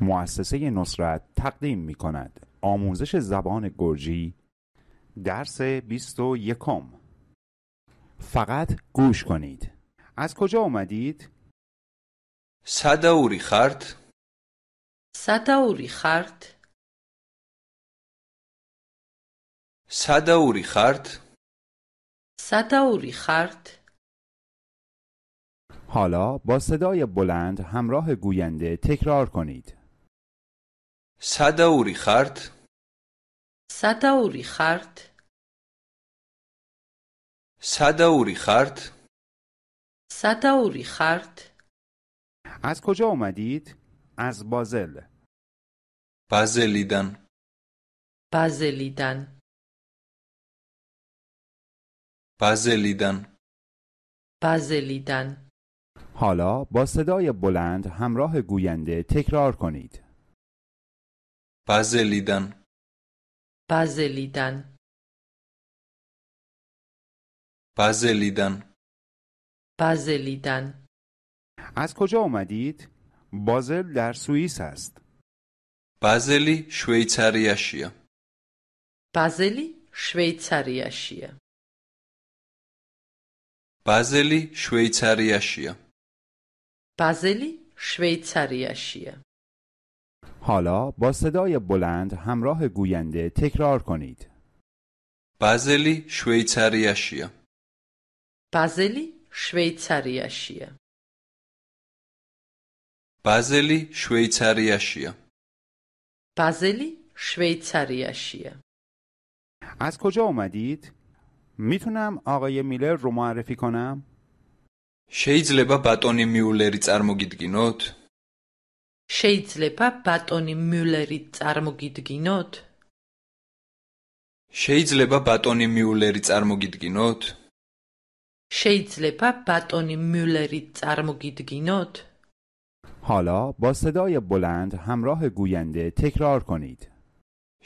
مؤسسه نصرت تقدیم می کند آموزش زبان گرجی درس 21 فقط گوش کنید از کجا اومدید؟ صدوری خرد صدوری خرد صدوری خرد صدوری خرد حالا با صدای بلند همراه گوینده تکرار کنید სადაური خرد. სადაური ხართ? خرد. ხართ? სადაური خرد. از کجا اومدید؟ از بازل. بازلیدن. بازلیدن. بازلیدن. بازلیدن. حالا با صدای بلند همراه گوینده تکرار کنید. bazelidan bazelidan بزلیدن bazelidan از کجا اومدید؟ بازل در سوئیس است. بازلی شویتریاشیه. بازلی شویتریاشیه. بازلی شویتریاشیه. بازلی شویتریاشیه. حالا با صدای بلند همراه گوینده تکرار کنید. بازلی شویتریاشیه. بازلی شویتریاشیه. بازلی شویتریاشیه. بازلی شویتریاشیه. از کجا اومدید؟ میتونم آقای میلر رو معرفی کنم؟ لب باتونی میولریت წარმოგიდგინოთ? შეიძლება ბატონი მიულერი წარმოგიდგინოთ? შეიძლება ბატონი მიულერი წარმოგიდგინოთ? შეიძლება ბატონი მიულერი წარმოგიდგინოთ? حالا با صدای بلند همراه گوینده تکرار کنید.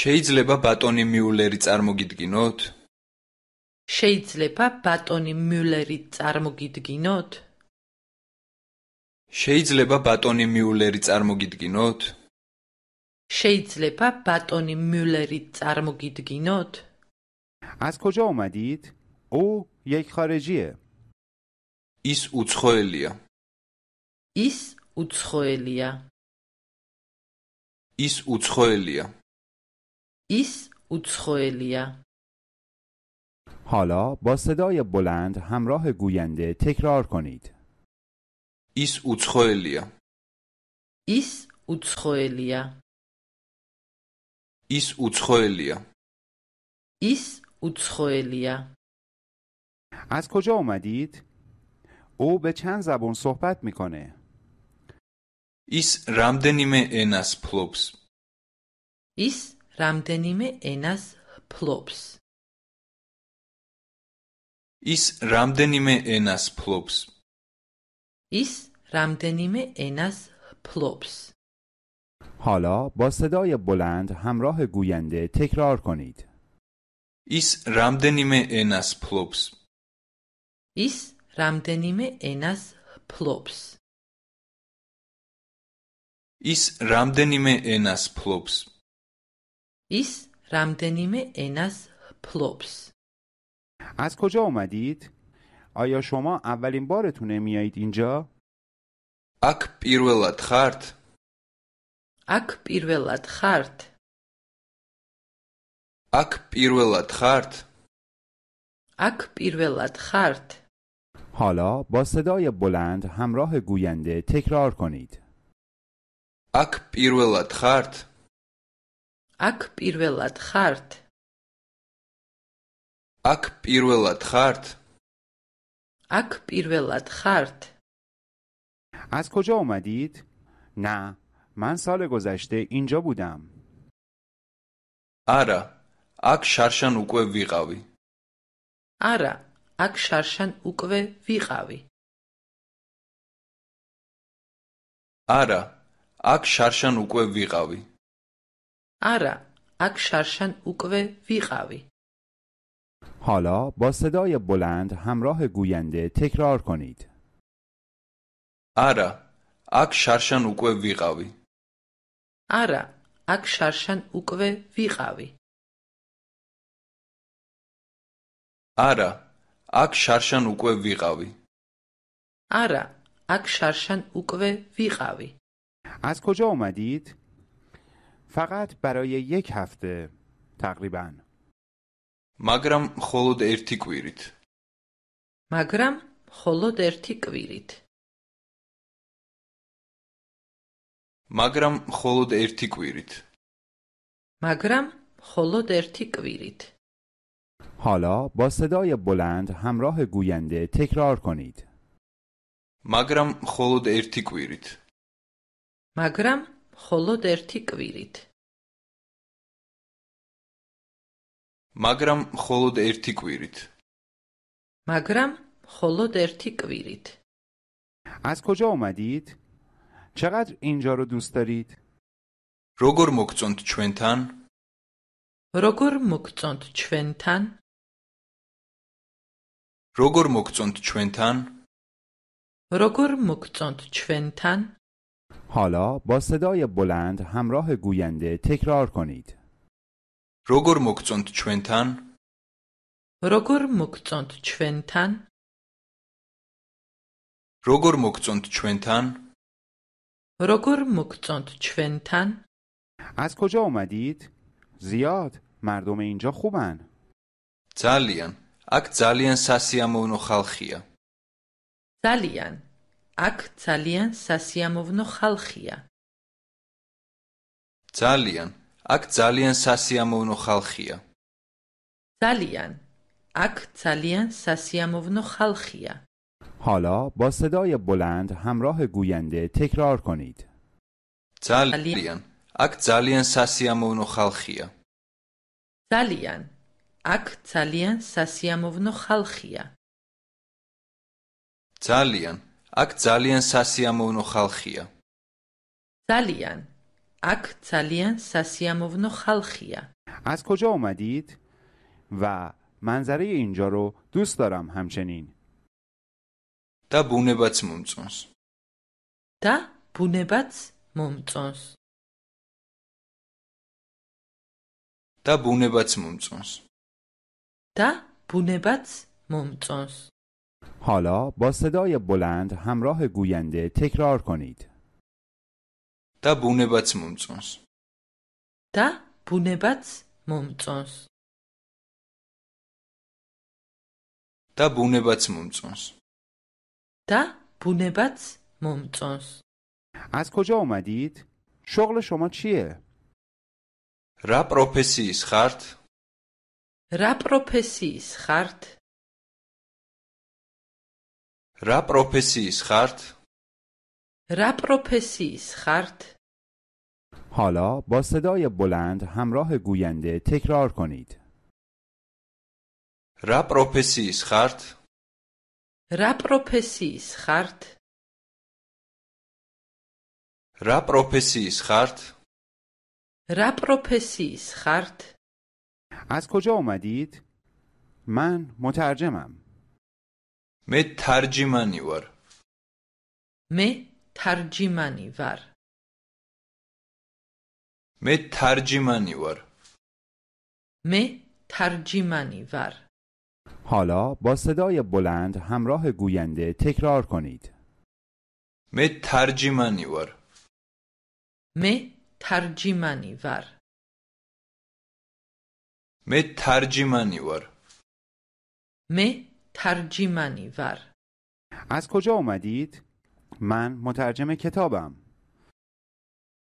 შეიძლება ბატონი მიულერი წარმოგიდგინოთ? შეიძლება ბატონი მიულერი წარმოგიდგინოთ? შეიძლება ბატონი მიულერი წარმოგიდგინოთ? შეიძლება ბატონი მიულერი წარმოგიდგინოთ? از کجا اومدید؟ او یک خارجیه. ის უცხოელია. ის უცხოელია. ის უცხოელია. ის უცხოელია. حالا با صدای بلند همراه گوینده تکرار کنید. ის უცხოელია. ის უცხოელია. ის უცხოელია. ის უცხოელია. از کجا اومدید؟ او به چند زبان صحبت میکنه. ის رمدنیم ენას ფლობს. ის რამდენიმე ენას پلوبس ის رمدنیم ენას ფლობს. ایس رمدنیم اینس پلوبس حالا با صدای بلند همراه گوینده تکرار کنید ایس رمدنیم اینس پلوبس ایس رمدنیم اینس پلوبس ایس رمدنیم اینس پلوبس ایس رمدنیم اینس پلوبس از کجا اومدید؟ آیا شما اولین بارتون میایید اینجا؟ اک پیرولت خرد اک پیرولت خرد اک پیرولت خرد اک پیرولت خرد حالا با صدای بلند همراه گوینده تکرار کنید اک پیرولت خرد اک پیرولت خرد اک پیرولت خرد اک پیرولت خرد از کجا اومدید؟ نه من سال گذشته اینجا بودم آره اک شرشن اوکوه ویقاوی آره اک شرشن اوکوه ویقاوی آره اک شرشن اوکوه ویقاوی آره اک شرشن اوکوه ویقاوی حالا با صدای بلند همراه گوینده تکرار کنید. آرا، اک شرشن اوکوه ویقاوی آره. اک شرشن اوکوه ویقاوی آره. اک شرشن اوکوه ویقاوی آره. اک شرشن اوکوه ویقاوی از کجا اومدید؟ فقط برای یک هفته تقریبا მაგრამ მხოლოდ ერთი კვირით. მაგრამ მხოლოდ ერთი კვირით. მაგრამ მხოლოდ ერთი კვირით. მაგრამ მხოლოდ ერთი კვირით. حالا با صدای بلند همراه گوینده تکرار کنید. مگرم خلود ارتی კვირით. مگرم خلود ارتی კვირით. მაგრამ მხოლოდ ერთი კვირით. მაგრამ მხოლოდ ერთი კვირით. از کجا اومدید؟ چقدر اینجا رو دوست دارید؟ როგორ მოგწონთ ჩვენთან? როგორ მოგწონთ ჩვენთან? როგორ მოგწონთ ჩვენთან? როგორ მოგწონთ ჩვენთან? حالا با صدای بلند همراه گوینده تکرار کنید. როგორ მოგწონთ ჩვენთან? როგორ მოგწონთ ჩვენთან? როგორ მოგწონთ ჩვენთან? როგორ მოგწონთ ჩვენთან؟ از کجا اومدید؟ زیاد مردم اینجا خوبن ძალიან. აქ ძალიან სასიამოვნო ხალხია. ძალიან. აქ ძალიან სასიამოვნო ხალხია. ძალიან. აქ ძალიან სასიამოვნო ხალხია. ძალიან. აქ ძალიან სასიამოვნო ხალხია. حالا با صدای بلند همراه گوینده تکرار کنید. ძალიან. აქ ძალიან სასიამოვნო ხალხია. ძალიან. აქ ძალიან სასიამოვნო ხალხია. ძალიან. აქ ძალიან სასიამოვნო ხალხია. ძალიან. اک تالیان ساسیاموونو خالخیا. از کجا اومدید؟ و منظره اینجا رو دوست دارم همچنین تا بونه بات ممتونس تا بونه بات تا بونه بات تا بونه بات حالا با صدای بلند همراه گوینده تکرار کنید და ბუნებაც მომწონს. და ბუნებაც მომწონს. და ბუნებაც მომწონს. და ბუნებაც მომწონს. از کجا اومدید؟ شغل شما چیه؟ را پروفسیس خارت؟ را پروفسیس خارت؟ را پروفسیس خارت؟ را پروفسیس خارت؟ რა خرد؟ حالا با صدای بلند همراه گوینده تکرار کنید. رو پسیس خرد؟ رو پسیس خرد؟ رو پسیس خرد؟ رو خرد؟ از کجا اومدید؟ من مترجمم. می ترجمانی وار. می ترجمانی وار می ترجمانی وار می ترجمانی وار حالا با صدای بلند همراه گوینده تکرار کنید می ترجمانی وار می ترجمانی وار می ترجمانی وار می ترجمانی وار از کجا اومدید من مترجم کتابم.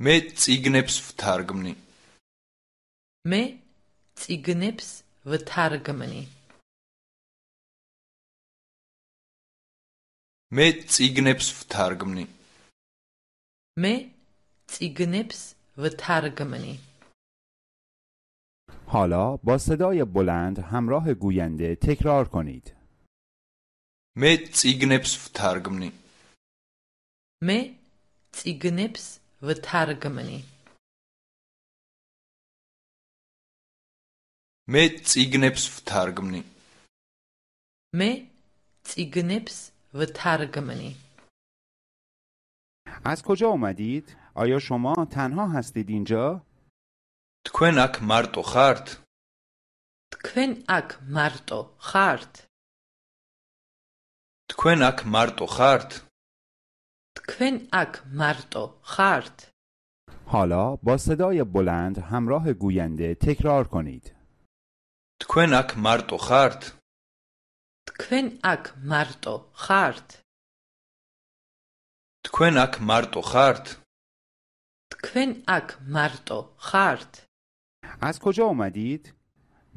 می تیگنپس و ترگمنی. می تیگنپس و ترگمنی. می تیگنپس و ترگمنی. و ترگمنی. حالا با صدای بلند همراه گوینده تکرار کنید. می تیگنپس و მე ციგნებს ვთარგმნი. მე ციგნებს ვთარგმნი. მე ციგნებს ვთარგმნი. از کجا اومدید؟ آیا شما تنها هستید اینجا؟ تکن اک مارتو خرد تکن اک مارتو خرد تکن اک مارتو خرد თქვენ اک و خرد حالا با صدای بلند همراه گوینده تکرار کنید. تکن اک مارتو خارت تکن اک مارتو خارت تکن اک مارتو خارت تکن اک مارتو خارت از کجا اومدید؟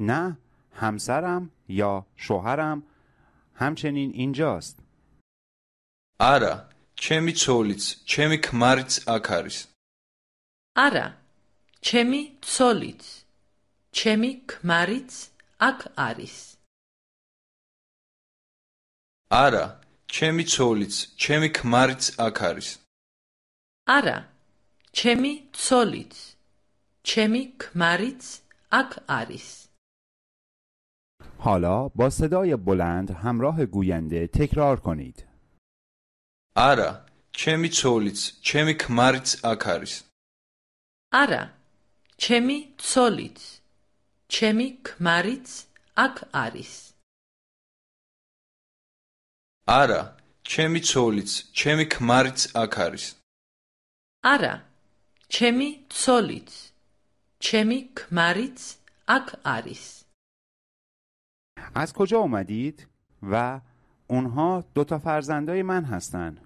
نه همسرم یا شوهرم همچنین اینجاست. آره ჩემი ცოლიც, ჩემი ქმარიც აქ არის. არა, ჩემი ცოლიც, ჩემი ქმარიც აქ არის. არა, ჩემი ცოლიც, ჩემი ქმარიც აქ არის. არა, ჩემი ცოლიც, ჩემი ქმარიც აქ არის. حالا با صدای بلند همراه گوینده تکرار کنید. არა, ჩემი ცოლიც, ჩემი ქმარიც აქ არის. არა, ჩემი ცოლიც, ჩემი ქმარიც აქ არის. არა, ჩემი ცოლიც, ჩემი ქმარიც აქ არის. არა, ჩემი ცოლიც, ჩემი ქმარიც აქ არის. از کجا اومدید و اونها دو تا فرزندای من هستند.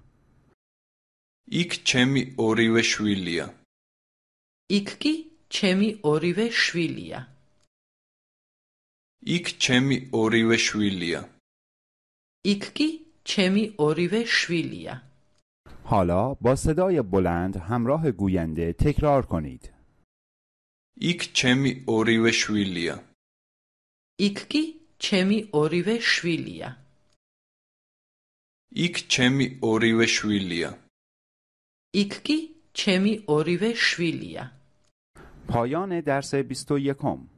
ایک چمی اوریو شویلیا. ایک کی چمی اوریو شویلیا. ایک چمی اوریو شویلیا. ایک کی چمی اوریو شویلیا. حالا با صدای بلند همراه گوینده تکرار کنید. ایک چمی اوریو شویلیا. ایک کی چمی اوریو شویلیا. იქ ჩემი ორივე შვილია. იქ კი ჩემი ორივე შვილია. پایان درس 21 م